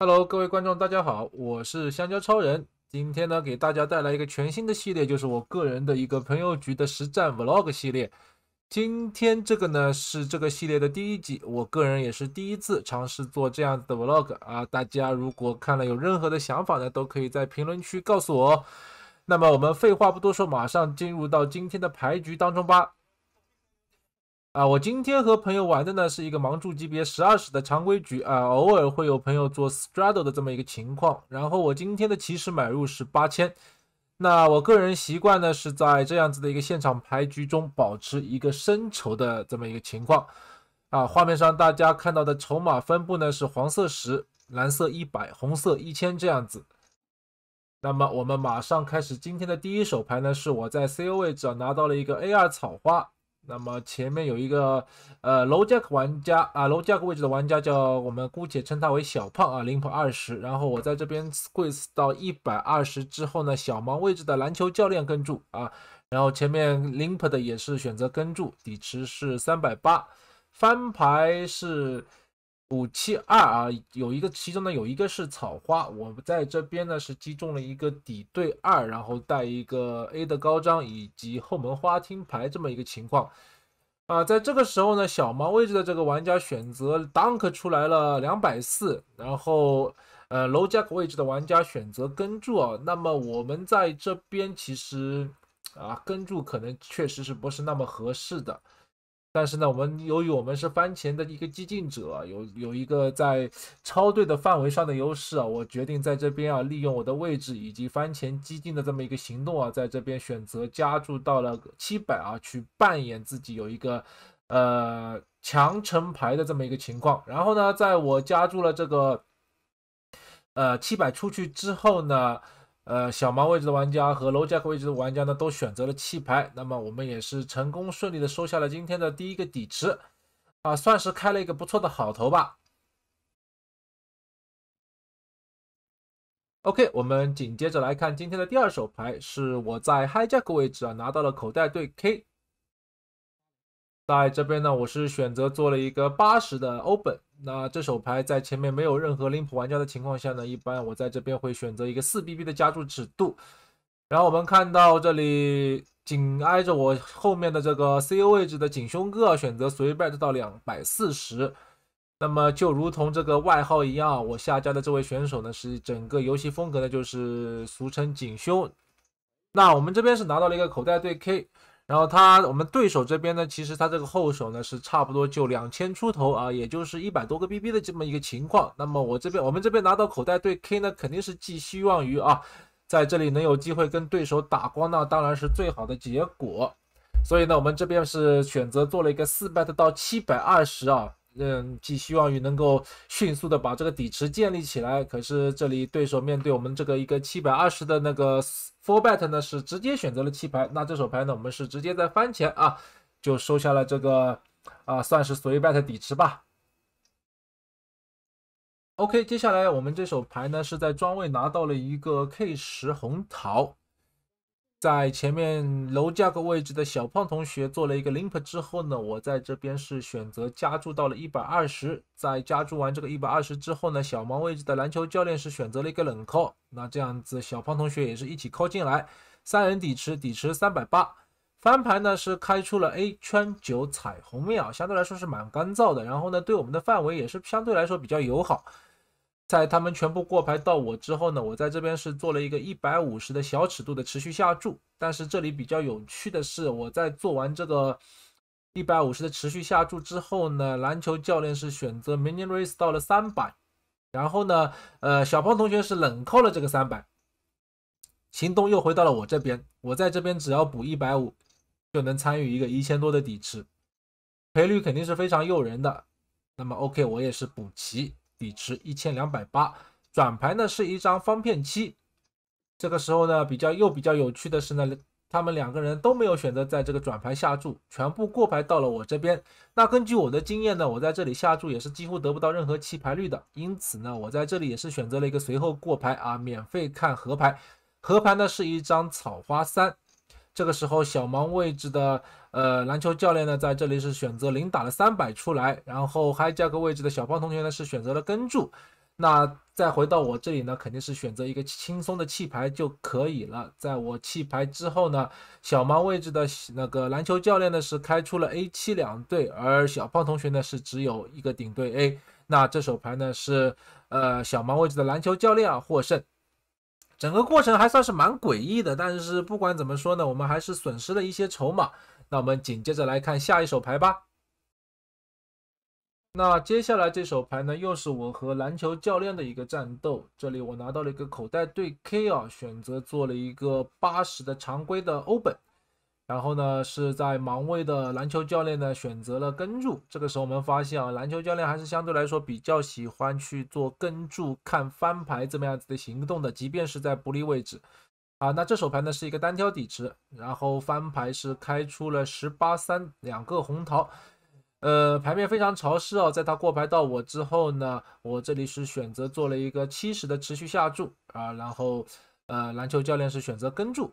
Hello，各位观众，大家好，我是香蕉超人。今天呢，给大家带来一个全新的系列，就是我个人的一个朋友局的实战 Vlog 系列。今天这个呢，是这个系列的第一集。我个人也是第一次尝试做这样子的 Vlog 啊。大家如果看了有任何的想法呢，都可以在评论区告诉我。那么我们废话不多说，马上进入到今天的牌局当中吧。啊，我今天和朋友玩的呢是一个盲注级别十二十的常规局啊，偶尔会有朋友做 straddle 的这么一个情况。然后我今天的起始买入是八千，那我个人习惯呢是在这样子的一个现场牌局中保持一个深筹的这么一个情况。啊，画面上大家看到的筹码分布呢是黄色十、蓝色一百、红色一千这样子。那么我们马上开始今天的第一手牌呢，是我在 CO 位置拿到了一个 A 二草花。那么前面有一个呃，low jack 玩家啊，low jack 位置的玩家叫我们姑且称他为小胖啊 l i m 二十，然后我在这边 squeeze 到一百二十之后呢，小忙位置的篮球教练跟住啊，然后前面 l i m p t 的也是选择跟住，底池是三百八，翻牌是。五七二啊，有一个其中呢有一个是草花，我们在这边呢是击中了一个底对二，然后带一个 A 的高张以及后门花听牌这么一个情况啊，在这个时候呢，小毛位置的这个玩家选择 dunk 出来了两百四，然后呃，楼 jack 位置的玩家选择跟注啊，那么我们在这边其实啊跟注可能确实是不是那么合适的。但是呢，我们由于我们是翻前的一个激进者，有有一个在超队的范围上的优势啊，我决定在这边啊，利用我的位置以及翻前激进的这么一个行动啊，在这边选择加注到了七百啊，去扮演自己有一个呃强成牌的这么一个情况。然后呢，在我加注了这个呃七百出去之后呢。呃，小盲位置的玩家和 low jack 位置的玩家呢，都选择了弃牌。那么我们也是成功顺利的收下了今天的第一个底池，啊，算是开了一个不错的好头吧。OK，我们紧接着来看今天的第二手牌，是我在 high jack 位置啊拿到了口袋对 K，在这边呢，我是选择做了一个八十的 open。那这手牌在前面没有任何 l i link 玩家的情况下呢，一般我在这边会选择一个四 BB 的加注尺度。然后我们看到这里紧挨着我后面的这个 CO 位置的锦胸哥选择随 Bet 到两百四十。那么就如同这个外号一样，我下家的这位选手呢是整个游戏风格呢就是俗称锦胸。那我们这边是拿到了一个口袋对 K。然后他我们对手这边呢，其实他这个后手呢是差不多就两千出头啊，也就是一百多个 BB 的这么一个情况。那么我这边我们这边拿到口袋对 K 呢，肯定是寄希望于啊，在这里能有机会跟对手打光，那当然是最好的结果。所以呢，我们这边是选择做了一个四百的到七百二十啊。嗯，寄希望于能够迅速的把这个底池建立起来。可是这里对手面对我们这个一个七百二十的那个 f u r bet 呢，是直接选择了弃牌。那这手牌呢，我们是直接在翻前啊，就收下了这个啊，算是随 bet 底池吧。OK，接下来我们这手牌呢是在庄位拿到了一个 K 十红桃。在前面楼价个位置的小胖同学做了一个 l i m i 之后呢，我在这边是选择加注到了一百二十。在加注完这个一百二十之后呢，小盲位置的篮球教练是选择了一个冷 call，那这样子小胖同学也是一起 call 进来，三人底池底池三百八，翻盘呢是开出了 A、圈九彩虹面啊，相对来说是蛮干燥的，然后呢对我们的范围也是相对来说比较友好。在他们全部过牌到我之后呢，我在这边是做了一个一百五十的小尺度的持续下注。但是这里比较有趣的是，我在做完这个一百五十的持续下注之后呢，篮球教练是选择 mini race 到了三百，然后呢，呃，小胖同学是冷扣了这个三百，行动又回到了我这边。我在这边只要补一百五，就能参与一个一千多的底池，赔率肯定是非常诱人的。那么 OK，我也是补齐。底池一千两百八，转盘呢是一张方片七。这个时候呢，比较又比较有趣的是呢，他们两个人都没有选择在这个转盘下注，全部过牌到了我这边。那根据我的经验呢，我在这里下注也是几乎得不到任何弃牌率的，因此呢，我在这里也是选择了一个随后过牌啊，免费看河牌。河牌呢是一张草花三。这个时候小盲位置的。呃，篮球教练呢，在这里是选择零打了三百出来，然后嗨加个位置的小胖同学呢是选择了跟注。那再回到我这里呢，肯定是选择一个轻松的弃牌就可以了。在我弃牌之后呢，小盲位置的那个篮球教练呢是开出了 A 七两队，而小胖同学呢是只有一个顶对 A。那这手牌呢是呃小盲位置的篮球教练啊、获胜。整个过程还算是蛮诡异的，但是不管怎么说呢，我们还是损失了一些筹码。那我们紧接着来看下一手牌吧。那接下来这手牌呢，又是我和篮球教练的一个战斗。这里我拿到了一个口袋对 K 啊，选择做了一个八十的常规的欧本。然后呢，是在盲位的篮球教练呢选择了跟注。这个时候我们发现啊，篮球教练还是相对来说比较喜欢去做跟注、看翻牌这么样子的行动的，即便是在不利位置。好，那这手牌呢是一个单挑底池，然后翻牌是开出了十八三两个红桃，呃，牌面非常潮湿哦。在他过牌到我之后呢，我这里是选择做了一个七十的持续下注啊，然后呃，篮球教练是选择跟注。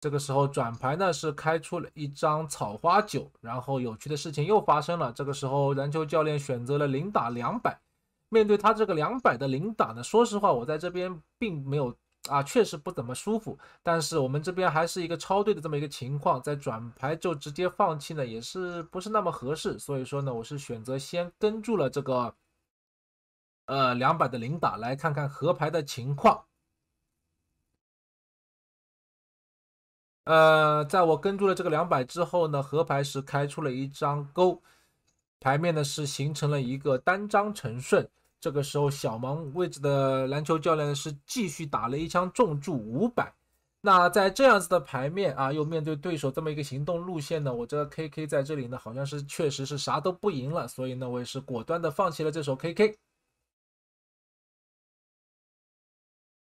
这个时候转牌呢是开出了一张草花九，然后有趣的事情又发生了。这个时候篮球教练选择了零打两百，面对他这个两百的零打呢，说实话我在这边并没有。啊，确实不怎么舒服，但是我们这边还是一个超对的这么一个情况，在转牌就直接放弃呢，也是不是那么合适，所以说呢，我是选择先跟住了这个，呃，两百的零打，来看看合牌的情况。呃，在我跟住了这个两百之后呢，合牌是开出了一张勾，牌面呢是形成了一个单张成顺。这个时候，小芒位置的篮球教练是继续打了一枪重注五百。那在这样子的牌面啊，又面对对手这么一个行动路线呢，我这个 KK 在这里呢，好像是确实是啥都不赢了，所以呢，我也是果断的放弃了这首 KK。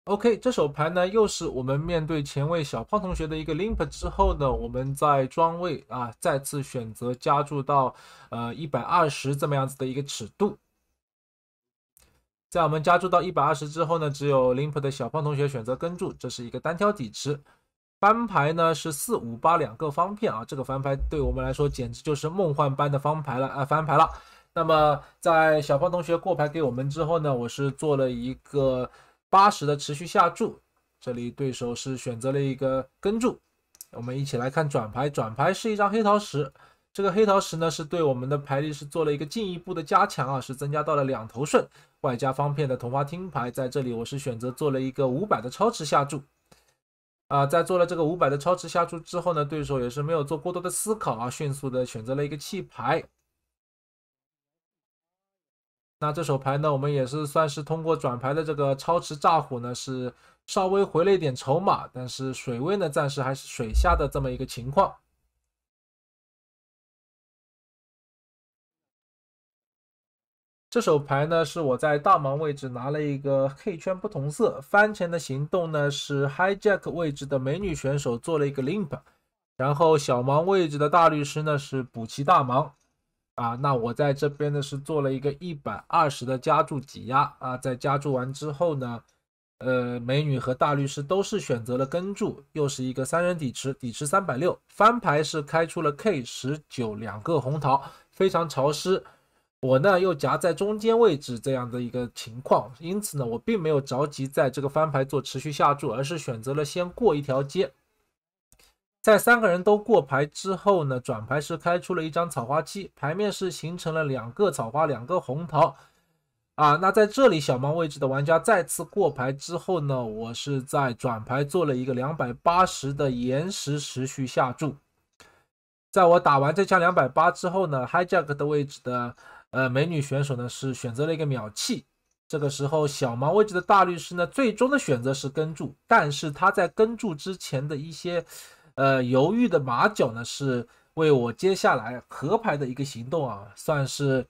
OK，这手牌呢，又是我们面对前卫小胖同学的一个 limp 之后呢，我们在庄位啊再次选择加注到呃一百二十这么样子的一个尺度。在我们加注到一百二十之后呢，只有 limp 的小胖同学选择跟注，这是一个单挑底池。翻牌呢是四五八两个方片啊，这个翻牌对我们来说简直就是梦幻般的方牌了啊，翻牌了。那么在小胖同学过牌给我们之后呢，我是做了一个八十的持续下注，这里对手是选择了一个跟注。我们一起来看转牌，转牌是一张黑桃十。这个黑桃十呢，是对我们的牌力是做了一个进一步的加强啊，是增加到了两头顺，外加方片的同花听牌，在这里我是选择做了一个五百的超池下注，啊，在做了这个五百的超池下注之后呢，对手也是没有做过多的思考啊，迅速的选择了一个弃牌。那这手牌呢，我们也是算是通过转牌的这个超池炸虎呢，是稍微回了一点筹码，但是水位呢，暂时还是水下的这么一个情况。这手牌呢，是我在大盲位置拿了一个 K 圈不同色。翻前的行动呢，是 h i Jack 位置的美女选手做了一个 limp，然后小盲位置的大律师呢是补齐大盲。啊，那我在这边呢是做了一个一百二十的加注挤压。啊，在加注完之后呢，呃，美女和大律师都是选择了跟注，又是一个三人底池，底池三百六。翻牌是开出了 K 十九两个红桃，非常潮湿。我呢又夹在中间位置这样的一个情况，因此呢我并没有着急在这个翻牌做持续下注，而是选择了先过一条街。在三个人都过牌之后呢，转牌是开出了一张草花七，牌面是形成了两个草花，两个红桃。啊，那在这里小盲位置的玩家再次过牌之后呢，我是在转牌做了一个两百八十的延时持续下注。在我打完这枪两百八之后呢，highjack 的位置的。呃，美女选手呢是选择了一个秒弃。这个时候，小盲位置的大律师呢，最终的选择是跟注。但是他在跟注之前的一些，呃，犹豫的马脚呢，是为我接下来合牌的一个行动啊，算是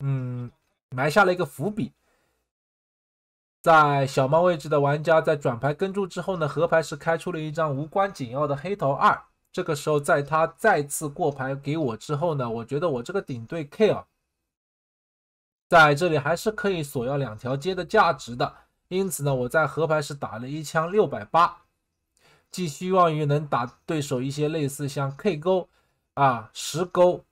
嗯埋下了一个伏笔。在小猫位置的玩家在转牌跟注之后呢，合牌是开出了一张无关紧要的黑桃二。这个时候，在他再次过牌给我之后呢，我觉得我这个顶对 K 啊。在这里还是可以索要两条街的价值的，因此呢，我在河牌时打了一枪六百八，寄希望于能打对手一些类似像 K 勾啊、十勾、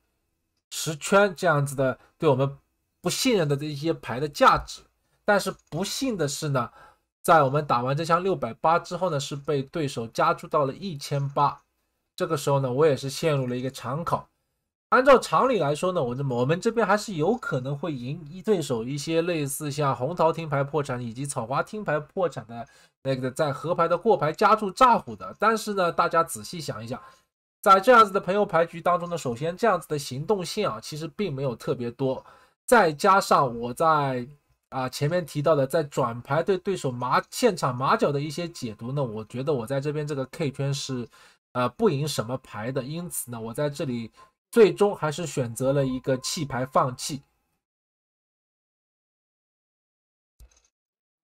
十圈这样子的对我们不信任的这些牌的价值。但是不幸的是呢，在我们打完这枪六百八之后呢，是被对手加注到了一千八，这个时候呢，我也是陷入了一个长考。按照常理来说呢，我这我们这边还是有可能会赢一对手一些类似像红桃听牌破产以及草花听牌破产的那个在河牌的过牌加注炸胡的。但是呢，大家仔细想一想，在这样子的朋友牌局当中呢，首先这样子的行动性啊，其实并没有特别多。再加上我在啊前面提到的，在转牌对对手马现场马脚的一些解读呢，我觉得我在这边这个 K 圈是呃不赢什么牌的。因此呢，我在这里。最终还是选择了一个弃牌放弃。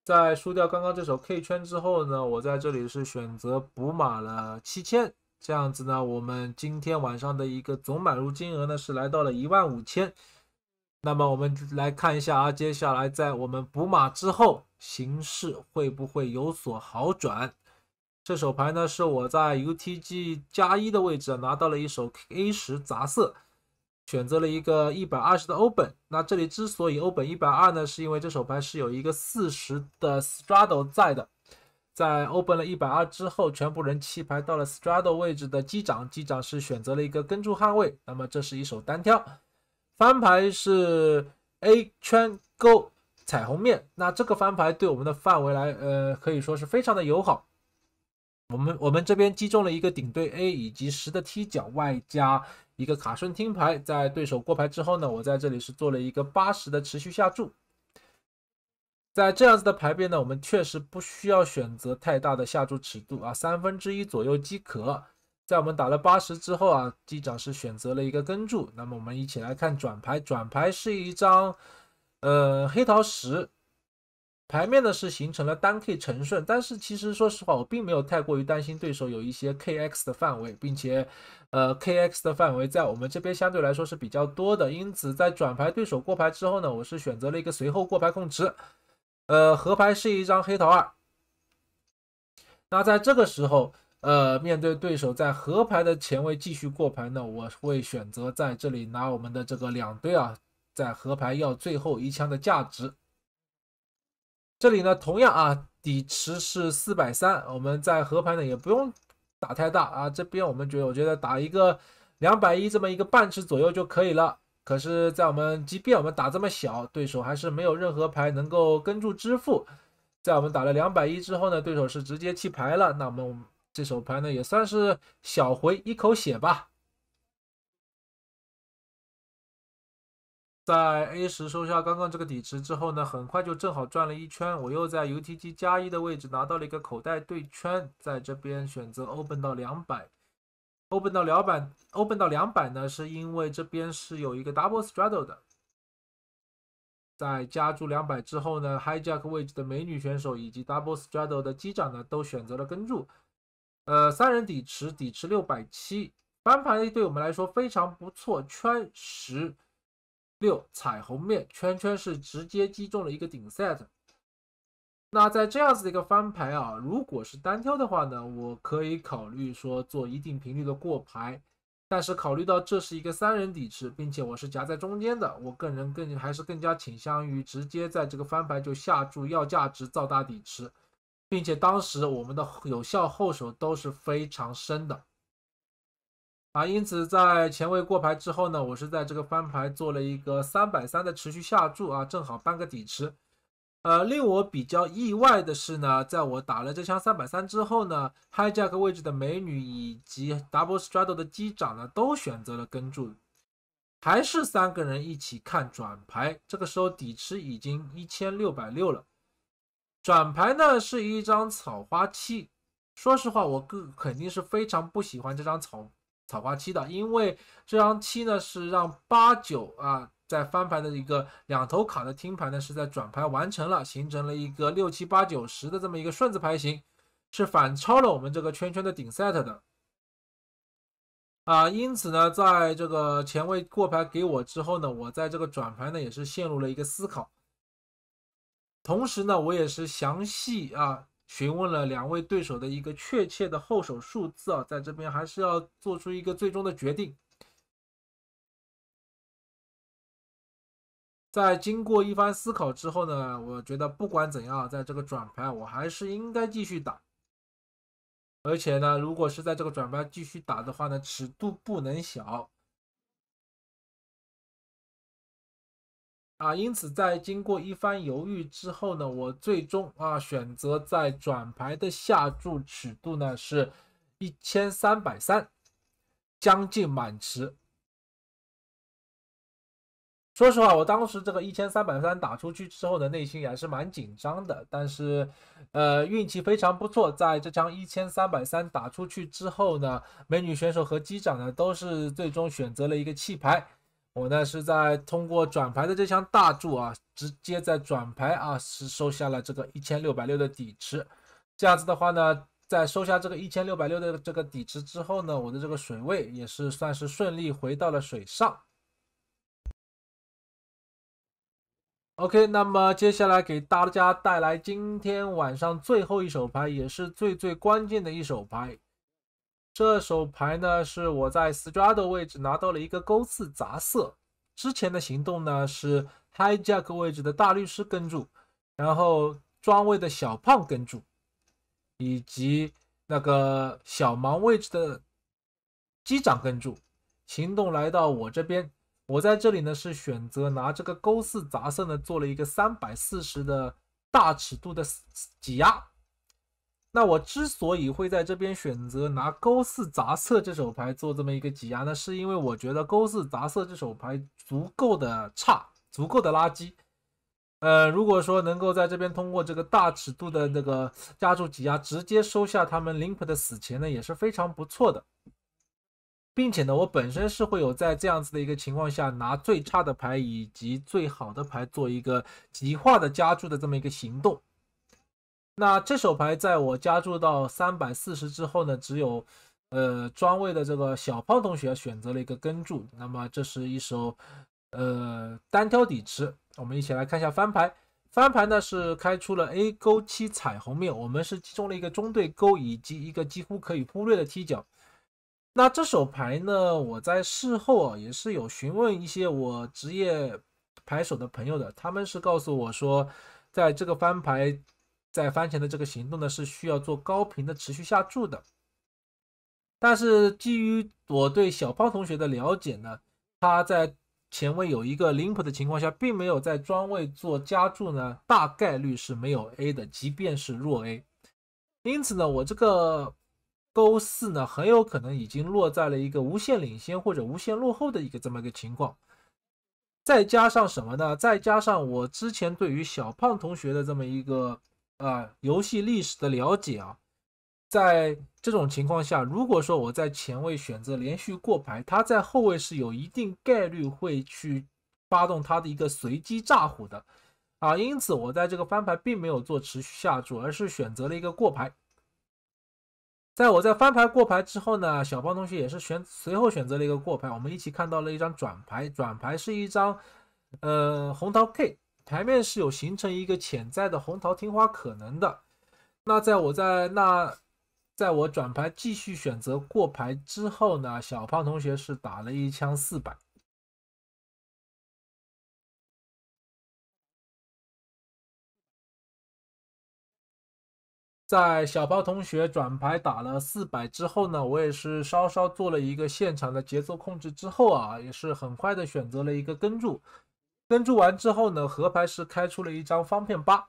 在输掉刚刚这首 K 圈之后呢，我在这里是选择补码了七千，这样子呢，我们今天晚上的一个总买入金额呢是来到了一万五千。那么我们来看一下啊，接下来在我们补码之后，形势会不会有所好转？这手牌呢，是我在 UTG 加一的位置拿到了一手 K 十杂色，选择了一个一百二十的欧本。那这里之所以欧本一百二呢，是因为这手牌是有一个四十的 straddle 在的。在 open 了一百二之后，全部人气牌到了 straddle 位置的机长，机长是选择了一个跟注捍卫。那么这是一手单挑，翻牌是 A 圈勾彩虹面。那这个翻牌对我们的范围来，呃，可以说是非常的友好。我们我们这边击中了一个顶对 A 以及十的踢脚，外加一个卡顺听牌。在对手过牌之后呢，我在这里是做了一个八十的持续下注。在这样子的牌变呢，我们确实不需要选择太大的下注尺度啊，三分之一左右即可。在我们打了八十之后啊，机长是选择了一个跟注。那么我们一起来看转牌，转牌是一张呃黑桃十。牌面呢是形成了单 K 陈顺，但是其实说实话，我并没有太过于担心对手有一些 KX 的范围，并且，呃，KX 的范围在我们这边相对来说是比较多的，因此在转牌对手过牌之后呢，我是选择了一个随后过牌控制，呃，和牌是一张黑桃二。那在这个时候，呃，面对对手在合牌的前位继续过牌呢，我会选择在这里拿我们的这个两堆啊，在合牌要最后一枪的价值。这里呢，同样啊，底池是四百三，我们在河牌呢也不用打太大啊。这边我们觉得，我觉得打一个两百一这么一个半池左右就可以了。可是，在我们即便我们打这么小，对手还是没有任何牌能够跟住支付。在我们打了两百一之后呢，对手是直接弃牌了。那么我们这手牌呢，也算是小回一口血吧。在 A 十收下刚刚这个底池之后呢，很快就正好转了一圈。我又在 UTG 加一的位置拿到了一个口袋对圈，在这边选择 Open 到两百。Open 到两百，Open 到两百呢，是因为这边是有一个 Double Straddle 的。在加注两百之后呢 h i j a c k 位置的美女选手以及 Double Straddle 的机长呢，都选择了跟注。呃，三人底池底池六百七，翻牌对我们来说非常不错，圈十。六彩虹面圈圈是直接击中了一个顶 set。那在这样子的一个翻牌啊，如果是单挑的话呢，我可以考虑说做一定频率的过牌。但是考虑到这是一个三人底池，并且我是夹在中间的，我个人更还是更加倾向于直接在这个翻牌就下注，要价值造大底池，并且当时我们的有效后手都是非常深的。啊，因此在前卫过牌之后呢，我是在这个翻牌做了一个三百三的持续下注啊，正好半个底池。呃，令我比较意外的是呢，在我打了这枪三百三之后呢，Highjack 位置的美女以及 Double Straddle 的机长呢，都选择了跟注，还是三个人一起看转牌。这个时候底池已经一千六百六了，转牌呢是一张草花七。说实话，我个肯定是非常不喜欢这张草。草花七的，因为这张七呢是让八九啊在翻牌的一个两头卡的听牌呢，是在转牌完成了，形成了一个六七八九十的这么一个顺子牌型，是反超了我们这个圈圈的顶 set 的。啊，因此呢，在这个前位过牌给我之后呢，我在这个转牌呢也是陷入了一个思考，同时呢，我也是详细啊。询问了两位对手的一个确切的后手数字啊，在这边还是要做出一个最终的决定。在经过一番思考之后呢，我觉得不管怎样，在这个转牌我还是应该继续打。而且呢，如果是在这个转牌继续打的话呢，尺度不能小。啊，因此在经过一番犹豫之后呢，我最终啊选择在转牌的下注尺度呢是一千三百三，将近满池。说实话，我当时这个一千三百三打出去之后呢，内心也是蛮紧张的。但是，呃，运气非常不错，在这张一千三百三打出去之后呢，美女选手和机长呢都是最终选择了一个弃牌。我呢是在通过转牌的这项大注啊，直接在转牌啊是收下了这个一千六百六的底池。这样子的话呢，在收下这个一千六百六的这个底池之后呢，我的这个水位也是算是顺利回到了水上。OK，那么接下来给大家带来今天晚上最后一手牌，也是最最关键的一手牌。这手牌呢，是我在 Straddle 位置拿到了一个勾刺杂色。之前的行动呢，是 Hijack 位置的大律师跟住，然后庄位的小胖跟住，以及那个小芒位置的机长跟住。行动来到我这边，我在这里呢是选择拿这个勾四杂色呢做了一个三百四十的大尺度的挤压。那我之所以会在这边选择拿勾四杂色这手牌做这么一个挤压呢，是因为我觉得勾四杂色这手牌足够的差，足够的垃圾。呃，如果说能够在这边通过这个大尺度的那个加注挤压，直接收下他们 limp 的死钱呢，也是非常不错的。并且呢，我本身是会有在这样子的一个情况下，拿最差的牌以及最好的牌做一个极化的加注的这么一个行动。那这手牌在我加注到三百四十之后呢，只有，呃，庄位的这个小胖同学选择了一个跟注。那么，这是一手，呃，单挑底池。我们一起来看一下翻牌。翻牌呢是开出了 A 勾七彩虹面，我们是中了一个中对勾以及一个几乎可以忽略的踢脚。那这手牌呢，我在事后啊也是有询问一些我职业牌手的朋友的，他们是告诉我说，在这个翻牌。在翻前的这个行动呢，是需要做高频的持续下注的。但是基于我对小胖同学的了解呢，他在前位有一个 limp 的情况下，并没有在庄位做加注呢，大概率是没有 A 的，即便是弱 A。因此呢，我这个勾四呢，很有可能已经落在了一个无限领先或者无限落后的一个这么一个情况。再加上什么呢？再加上我之前对于小胖同学的这么一个。啊，游戏历史的了解啊，在这种情况下，如果说我在前位选择连续过牌，他在后卫是有一定概率会去发动他的一个随机炸虎的，啊，因此我在这个翻牌并没有做持续下注，而是选择了一个过牌。在我在翻牌过牌之后呢，小胖同学也是选随后选择了一个过牌，我们一起看到了一张转牌，转牌是一张呃红桃 K。台面是有形成一个潜在的红桃听花可能的，那在我在那，在我转牌继续选择过牌之后呢，小胖同学是打了一枪四百，在小胖同学转牌打了四百之后呢，我也是稍稍做了一个现场的节奏控制之后啊，也是很快的选择了一个跟注，跟注完之后呢，合牌是开出了一张方片八。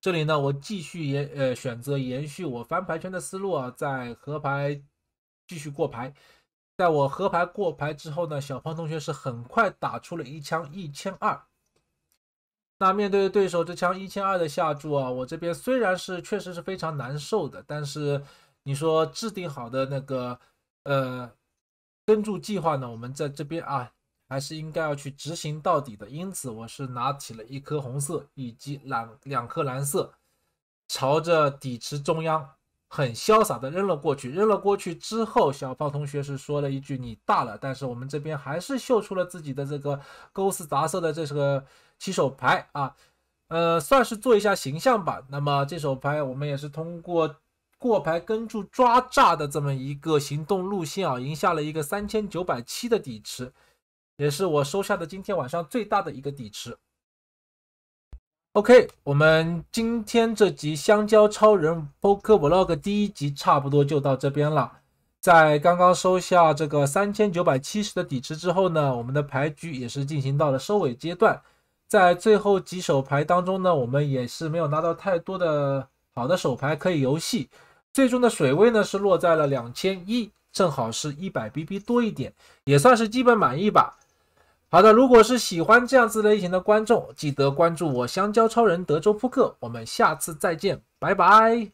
这里呢，我继续延呃选择延续我翻牌圈的思路啊，在合牌继续过牌。在我合牌过牌之后呢，小胖同学是很快打出了一枪一千二。那面对对手这枪一千二的下注啊，我这边虽然是确实是非常难受的，但是你说制定好的那个呃跟注计划呢，我们在这边啊。还是应该要去执行到底的，因此我是拿起了一颗红色以及蓝两颗蓝色，朝着底池中央很潇洒的扔了过去。扔了过去之后，小胖同学是说了一句“你大了”，但是我们这边还是秀出了自己的这个勾丝杂色的，这是个起手牌啊，呃，算是做一下形象吧。那么这手牌我们也是通过过牌跟住抓炸的这么一个行动路线啊，赢下了一个三千九百七的底池。也是我收下的今天晚上最大的一个底池。OK，我们今天这集香蕉超人扑克 v log 第一集差不多就到这边了。在刚刚收下这个三千九百七十的底池之后呢，我们的牌局也是进行到了收尾阶段。在最后几手牌当中呢，我们也是没有拿到太多的好的手牌可以游戏。最终的水位呢是落在了两千一，正好是一百 BB 多一点，也算是基本满意吧。好的，如果是喜欢这样子类型的观众，记得关注我香蕉超人德州扑克。我们下次再见，拜拜。